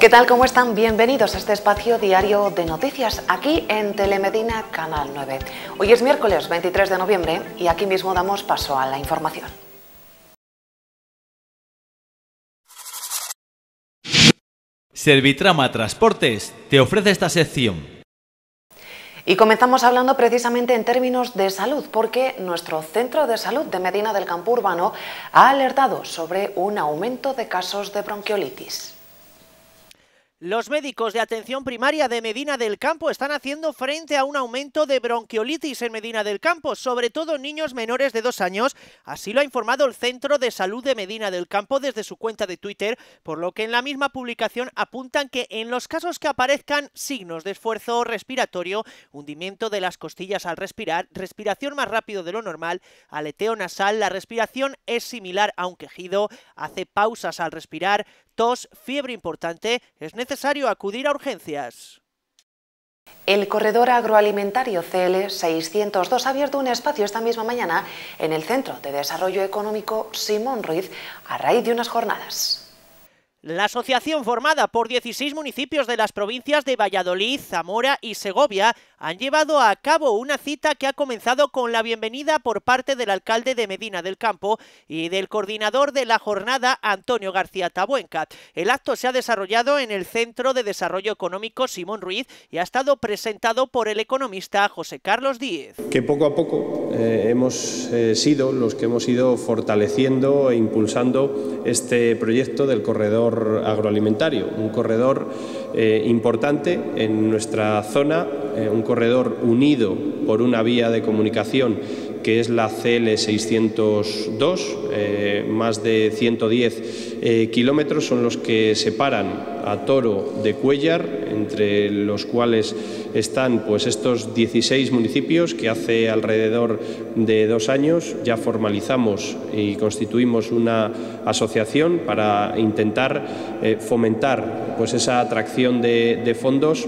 ¿Qué tal? ¿Cómo están? Bienvenidos a este espacio diario de noticias aquí en Telemedina Canal 9. Hoy es miércoles 23 de noviembre y aquí mismo damos paso a la información. Servitrama Transportes te ofrece esta sección. Y comenzamos hablando precisamente en términos de salud, porque nuestro Centro de Salud de Medina del Campo Urbano ha alertado sobre un aumento de casos de bronquiolitis. Los médicos de atención primaria de Medina del Campo están haciendo frente a un aumento de bronquiolitis en Medina del Campo, sobre todo en niños menores de dos años. Así lo ha informado el Centro de Salud de Medina del Campo desde su cuenta de Twitter, por lo que en la misma publicación apuntan que en los casos que aparezcan signos de esfuerzo respiratorio, hundimiento de las costillas al respirar, respiración más rápido de lo normal, aleteo nasal, la respiración es similar a un quejido, hace pausas al respirar, fiebre importante, es necesario acudir a urgencias. El corredor agroalimentario CL602 ha abierto un espacio esta misma mañana en el Centro de Desarrollo Económico Simón Ruiz a raíz de unas jornadas. La asociación formada por 16 municipios de las provincias de Valladolid, Zamora y Segovia han llevado a cabo una cita que ha comenzado con la bienvenida por parte del alcalde de Medina del Campo y del coordinador de la jornada, Antonio García Tabuenca. El acto se ha desarrollado en el Centro de Desarrollo Económico Simón Ruiz y ha estado presentado por el economista José Carlos Díez. Que poco a poco eh, hemos eh, sido los que hemos ido fortaleciendo e impulsando este proyecto del corredor agroalimentario, un corredor eh, importante en nuestra zona, eh, un corredor unido por una vía de comunicación que es la CL602, eh, más de 110 eh, kilómetros son los que separan a Toro de Cuellar, entre los cuales están pues, estos 16 municipios que hace alrededor de dos años ya formalizamos y constituimos una asociación para intentar eh, fomentar pues, esa atracción de fondos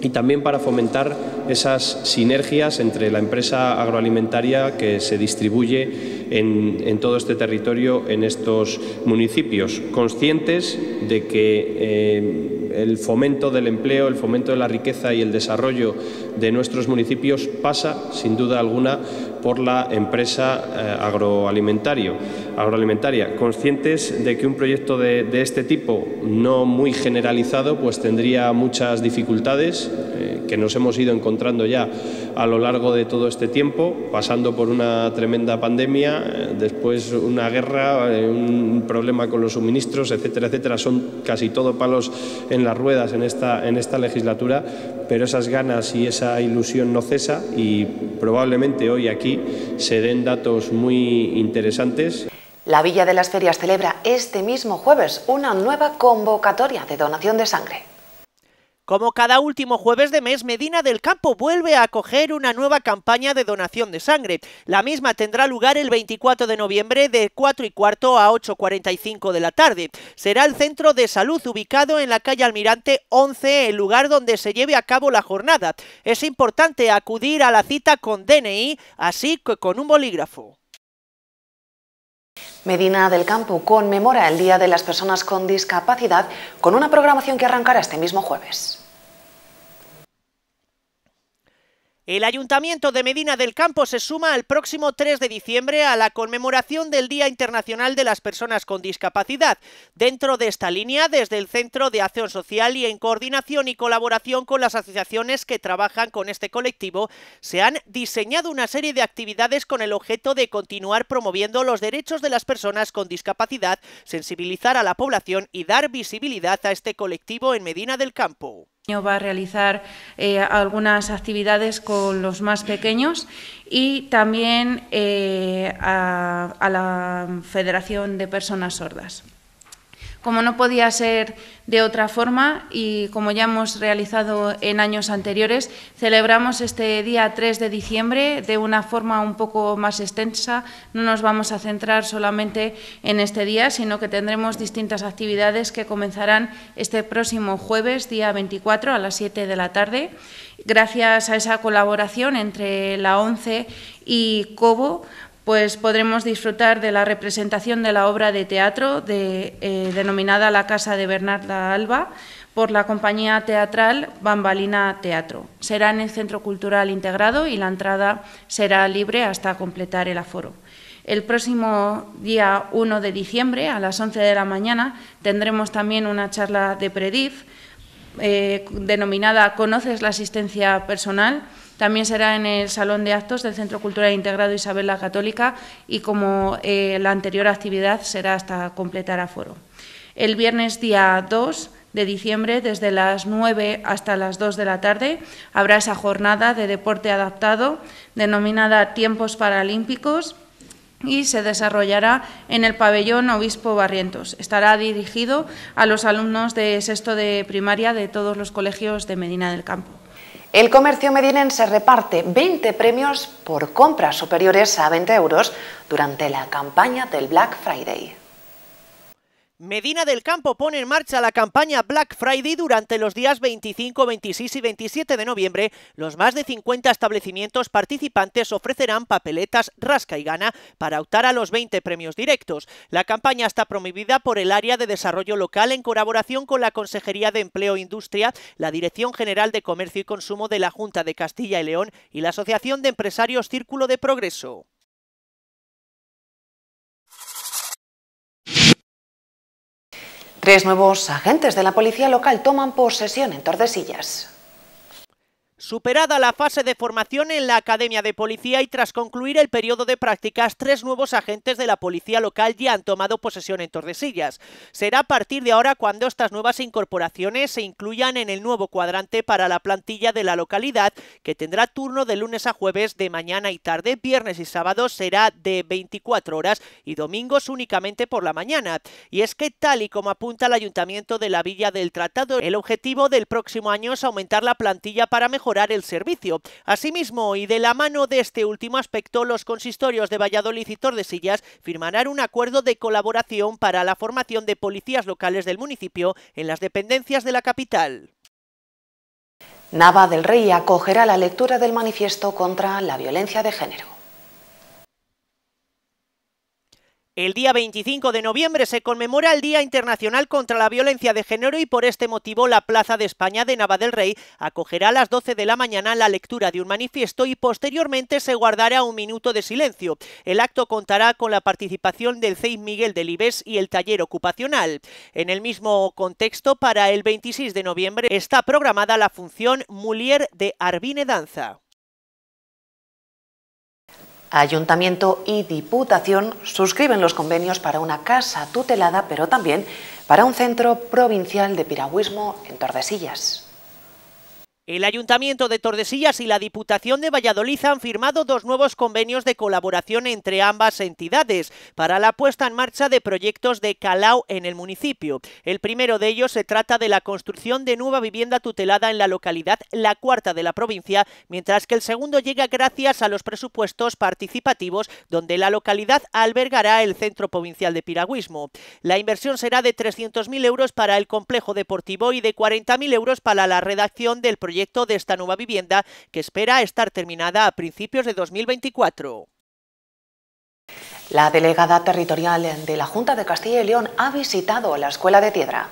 y también para fomentar esas sinergias entre la empresa agroalimentaria que se distribuye en, todo este territorio, en estos municipios, conscientes de que eh, el fomento del empleo, el fomento de la riqueza y el desarrollo de nuestros municipios pasa, sin duda alguna, por la empresa eh, agroalimentario, agroalimentaria. Conscientes de que un proyecto de, este tipo, no muy generalizado, pues tendría muchas dificultades eh, que nos hemos ido encontrando ya a lo largo de todo este tiempo, pasando por una tremenda pandemia, eh, después una guerra, eh, un problema con los suministros, etcétera, etcétera. Son casi todo palos en las ruedas en esta, en esta legislatura, pero esas ganas y esa ilusión no cesa y probablemente hoy aquí se den datos muy interesantes. La Villa de las Ferias celebra este mismo jueves una nueva convocatoria de donación de sangre. Como cada último jueves de mes, Medina del Campo vuelve a acoger una nueva campaña de donación de sangre. La misma tendrá lugar el 24 de noviembre de 4 y cuarto a 8.45 de la tarde. Será el centro de salud ubicado en la calle Almirante 11, el lugar donde se lleve a cabo la jornada. Es importante acudir a la cita con DNI, así que con un bolígrafo. Medina del Campo conmemora el Día de las Personas con Discapacidad con una programación que arrancará este mismo jueves. El Ayuntamiento de Medina del Campo se suma el próximo 3 de diciembre a la conmemoración del Día Internacional de las Personas con Discapacidad. Dentro de esta línea, desde el Centro de Acción Social y en coordinación y colaboración con las asociaciones que trabajan con este colectivo, se han diseñado una serie de actividades con el objeto de continuar promoviendo los derechos de las personas con discapacidad, sensibilizar a la población y dar visibilidad a este colectivo en Medina del Campo va a realizar eh, algunas actividades con los más pequeños y también eh, a la Federación de Personas Sordas como no podía ser de otra forma y como ya hemos realizado en años anteriores, celebramos este día 3 de diciembre de una forma un poco más extensa. No nos vamos a centrar solamente en este día, sino que tendremos distintas actividades que comenzarán este próximo jueves, día 24, a las 7 de la tarde. Gracias a esa colaboración entre la ONCE y COBO, pues podremos disfrutar de la representación de la obra de teatro eh, denominada La Casa de Bernarda Alba por la compañía teatral Bambalina Teatro. Será en el Centro Cultural Integrado y la entrada será libre hasta completar el aforo. El próximo día 1 de diciembre, a las 11 de la mañana, tendremos también una charla de PREDIF eh, denominada ¿Conoces la asistencia personal?, también será en el Salón de Actos del Centro Cultural Integrado Isabel la Católica y como eh, la anterior actividad será hasta completar aforo. El viernes día 2 de diciembre, desde las 9 hasta las 2 de la tarde, habrá esa jornada de deporte adaptado denominada Tiempos Paralímpicos y se desarrollará en el pabellón Obispo Barrientos. Estará dirigido a los alumnos de sexto de primaria de todos los colegios de Medina del Campo. El comercio medinense reparte 20 premios por compras superiores a 20 euros durante la campaña del Black Friday. Medina del Campo pone en marcha la campaña Black Friday durante los días 25, 26 y 27 de noviembre. Los más de 50 establecimientos participantes ofrecerán papeletas rasca y gana para optar a los 20 premios directos. La campaña está promovida por el Área de Desarrollo Local en colaboración con la Consejería de Empleo e Industria, la Dirección General de Comercio y Consumo de la Junta de Castilla y León y la Asociación de Empresarios Círculo de Progreso. Tres nuevos agentes de la policía local toman posesión en Tordesillas. Superada la fase de formación en la Academia de Policía y tras concluir el periodo de prácticas, tres nuevos agentes de la policía local ya han tomado posesión en Tordesillas. Será a partir de ahora cuando estas nuevas incorporaciones se incluyan en el nuevo cuadrante para la plantilla de la localidad, que tendrá turno de lunes a jueves de mañana y tarde, viernes y sábado será de 24 horas y domingos únicamente por la mañana. Y es que tal y como apunta el Ayuntamiento de la Villa del Tratado, el objetivo del próximo año es aumentar la plantilla para mejorar mejorar el servicio. Asimismo, y de la mano de este último aspecto, los consistorios de Valladolid y Tordesillas firmarán un acuerdo de colaboración para la formación de policías locales del municipio en las dependencias de la capital. Nava del Rey acogerá la lectura del manifiesto contra la violencia de género. El día 25 de noviembre se conmemora el Día Internacional contra la Violencia de Género y por este motivo la Plaza de España de Nava del Rey acogerá a las 12 de la mañana la lectura de un manifiesto y posteriormente se guardará un minuto de silencio. El acto contará con la participación del CEIS Miguel del y el taller ocupacional. En el mismo contexto, para el 26 de noviembre está programada la función Mulier de Arbine Danza. Ayuntamiento y Diputación suscriben los convenios para una casa tutelada, pero también para un centro provincial de piragüismo en Tordesillas. El Ayuntamiento de Tordesillas y la Diputación de Valladolid han firmado dos nuevos convenios de colaboración entre ambas entidades para la puesta en marcha de proyectos de Calao en el municipio. El primero de ellos se trata de la construcción de nueva vivienda tutelada en la localidad, la cuarta de la provincia, mientras que el segundo llega gracias a los presupuestos participativos donde la localidad albergará el Centro Provincial de Piragüismo. La inversión será de 300.000 euros para el complejo deportivo y de 40.000 euros para la redacción del proyecto proyecto de esta nueva vivienda que espera estar terminada a principios de 2024. La delegada territorial de la Junta de Castilla y León ha visitado la Escuela de Piedra.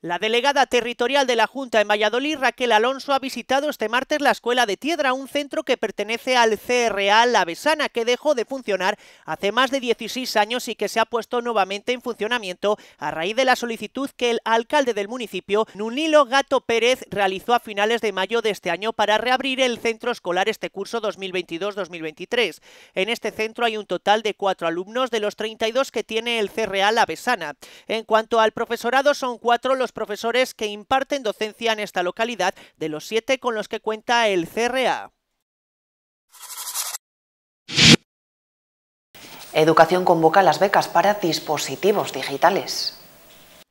La delegada territorial de la Junta en Valladolid, Raquel Alonso, ha visitado este martes la Escuela de Tiedra, un centro que pertenece al CRA La Besana, que dejó de funcionar hace más de 16 años y que se ha puesto nuevamente en funcionamiento a raíz de la solicitud que el alcalde del municipio, Nunilo Gato Pérez, realizó a finales de mayo de este año para reabrir el centro escolar este curso 2022-2023. En este centro hay un total de cuatro alumnos de los 32 que tiene el CRA La Besana. En cuanto al profesorado, son cuatro los profesores que imparten docencia en esta localidad de los siete con los que cuenta el CRA. Educación convoca las becas para dispositivos digitales.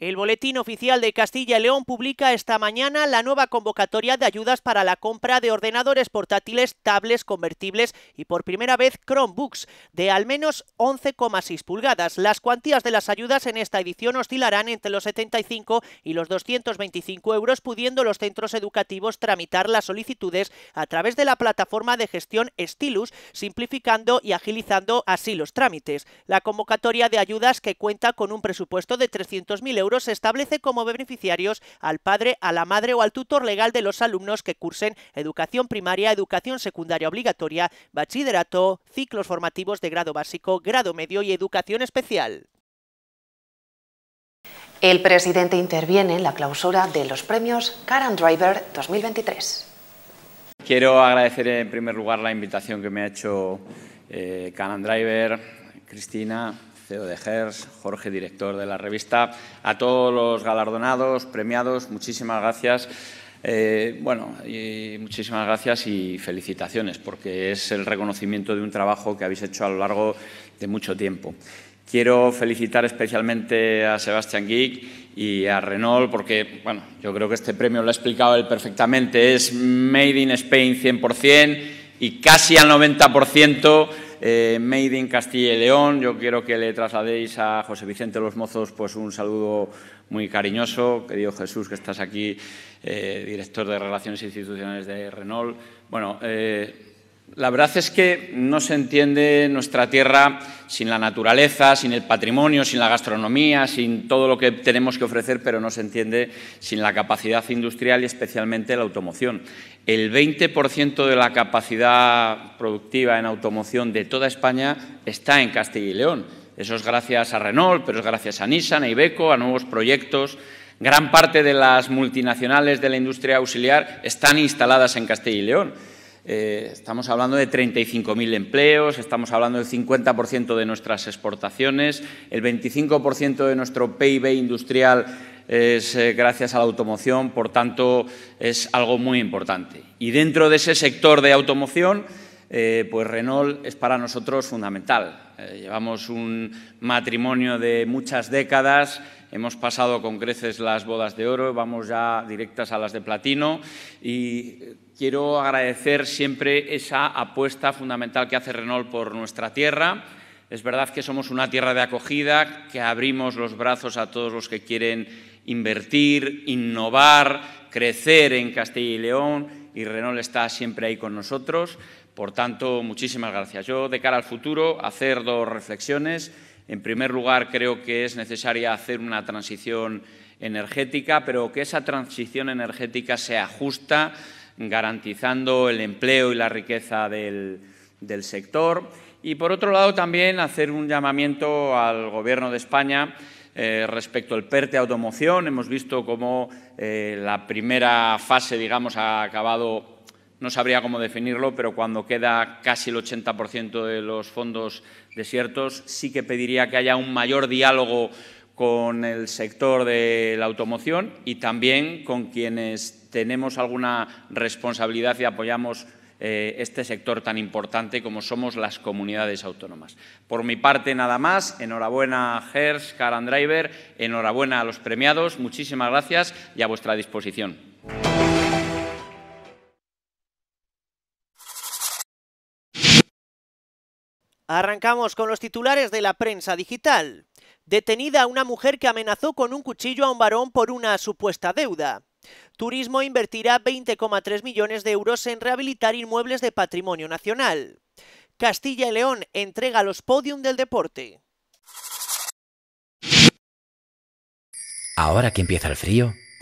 El Boletín Oficial de Castilla y León publica esta mañana la nueva convocatoria de ayudas para la compra de ordenadores portátiles, tablets convertibles y por primera vez Chromebooks de al menos 11,6 pulgadas. Las cuantías de las ayudas en esta edición oscilarán entre los 75 y los 225 euros, pudiendo los centros educativos tramitar las solicitudes a través de la plataforma de gestión Stylus, simplificando y agilizando así los trámites. La convocatoria de ayudas que cuenta con un presupuesto de 300.000 euros se establece como beneficiarios al padre, a la madre o al tutor legal de los alumnos que cursen educación primaria, educación secundaria obligatoria, bachillerato, ciclos formativos de grado básico, grado medio y educación especial. El presidente interviene en la clausura de los premios Car and Driver 2023. Quiero agradecer en primer lugar la invitación que me ha hecho eh, Driver, Cristina, e de GERS, Jorge, director de la revista, a todos los galardonados, premiados, muchísimas gracias. Eh, bueno, muchísimas gracias y felicitaciones, porque es el reconocimiento de un trabajo que habéis hecho a lo largo de mucho tiempo. Quiero felicitar especialmente a Sebastián Geek y a Renault porque, bueno, yo creo que este premio lo ha explicado él perfectamente. Es Made in Spain 100% y casi al 90% eh, made in Castilla y León. Yo quiero que le trasladéis a José Vicente Los Mozos pues, un saludo muy cariñoso. Querido Jesús, que estás aquí, eh, director de Relaciones Institucionales de Renault. Bueno, eh, la verdad es que no se entiende nuestra tierra sin la naturaleza, sin el patrimonio, sin la gastronomía, sin todo lo que tenemos que ofrecer, pero no se entiende sin la capacidad industrial y especialmente la automoción. El 20% de la capacidad productiva en automoción de toda España está en Castilla y León. Eso es gracias a Renault, pero es gracias a Nissan, a Ibeco, a nuevos proyectos. Gran parte de las multinacionales de la industria auxiliar están instaladas en Castilla y León. Eh, estamos hablando de 35.000 empleos, estamos hablando del 50% de nuestras exportaciones, el 25% de nuestro PIB industrial es eh, gracias a la automoción, por tanto es algo muy importante. Y dentro de ese sector de automoción eh, pues Renault es para nosotros fundamental. Eh, llevamos un matrimonio de muchas décadas, hemos pasado con creces las bodas de oro, vamos ya directas a las de platino y quiero agradecer siempre esa apuesta fundamental que hace Renault por nuestra tierra, es verdad que somos una tierra de acogida, que abrimos los brazos a todos los que quieren invertir, innovar, crecer en Castilla y León y Renault está siempre ahí con nosotros. Por tanto, muchísimas gracias. Yo, de cara al futuro, hacer dos reflexiones. En primer lugar, creo que es necesaria hacer una transición energética, pero que esa transición energética sea justa, garantizando el empleo y la riqueza del, sector. Y, por otro lado, también hacer un llamamiento al Gobierno de España eh, respecto al PERTE automoción. Hemos visto cómo eh, la primera fase, digamos, ha acabado no sabría cómo definirlo, pero cuando queda casi el 80% de los fondos desiertos, sí que pediría que haya un mayor diálogo con el sector de la automoción y también con quienes tenemos alguna responsabilidad y apoyamos eh, este sector tan importante como somos las comunidades autónomas. Por mi parte, nada más. Enhorabuena a Hers, Driver, enhorabuena a los premiados, muchísimas gracias y a vuestra disposición. Arrancamos con los titulares de la prensa digital. Detenida una mujer que amenazó con un cuchillo a un varón por una supuesta deuda. Turismo invertirá 20,3 millones de euros en rehabilitar inmuebles de patrimonio nacional. Castilla y León entrega los podium del deporte. Ahora que empieza el frío,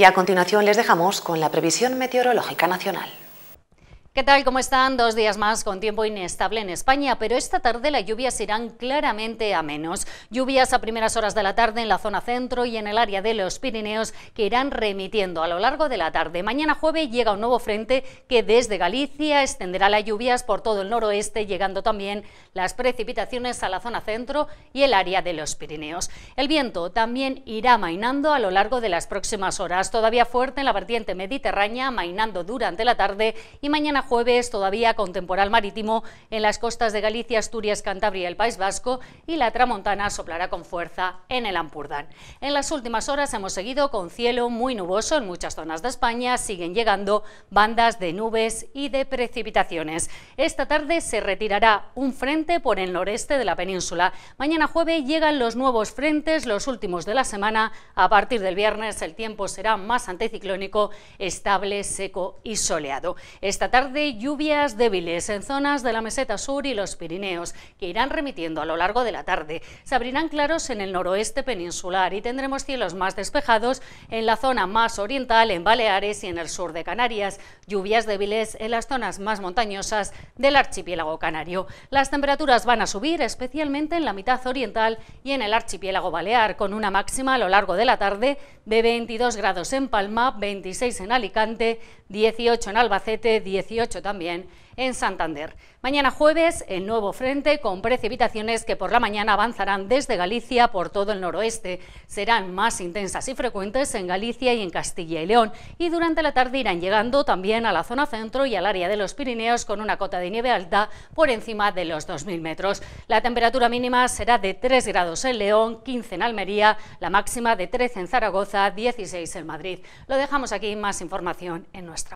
Y a continuación les dejamos con la previsión meteorológica nacional. ¿Qué tal? ¿Cómo están? Dos días más con tiempo inestable en España, pero esta tarde las lluvias irán claramente a menos. Lluvias a primeras horas de la tarde en la zona centro y en el área de los Pirineos que irán remitiendo a lo largo de la tarde. Mañana jueves llega un nuevo frente que desde Galicia extenderá las lluvias por todo el noroeste, llegando también las precipitaciones a la zona centro y el área de los Pirineos. El viento también irá mainando a lo largo de las próximas horas, todavía fuerte en la vertiente mediterránea, mainando durante la tarde y mañana jueves todavía con temporal marítimo en las costas de Galicia, Asturias, Cantabria y el País Vasco y la tramontana soplará con fuerza en el Ampurdán. En las últimas horas hemos seguido con cielo muy nuboso en muchas zonas de España, siguen llegando bandas de nubes y de precipitaciones. Esta tarde se retirará un frente por el noreste de la península. Mañana jueves llegan los nuevos frentes, los últimos de la semana. A partir del viernes el tiempo será más anticiclónico, estable, seco y soleado. Esta tarde de lluvias débiles en zonas de la meseta sur y los Pirineos, que irán remitiendo a lo largo de la tarde. Se abrirán claros en el noroeste peninsular y tendremos cielos más despejados en la zona más oriental, en Baleares y en el sur de Canarias. Lluvias débiles en las zonas más montañosas del archipiélago canario. Las temperaturas van a subir, especialmente en la mitad oriental y en el archipiélago balear, con una máxima a lo largo de la tarde de 22 grados en Palma, 26 en Alicante, 18 en Albacete, 18 también en Santander. Mañana jueves, el nuevo frente con precipitaciones que por la mañana avanzarán desde Galicia por todo el noroeste. Serán más intensas y frecuentes en Galicia y en Castilla y León. Y durante la tarde irán llegando también a la zona centro y al área de los Pirineos con una cota de nieve alta por encima de los 2.000 metros. La temperatura mínima será de 3 grados en León, 15 en Almería, la máxima de 13 en Zaragoza, 16 en Madrid. Lo dejamos aquí, más información en nuestra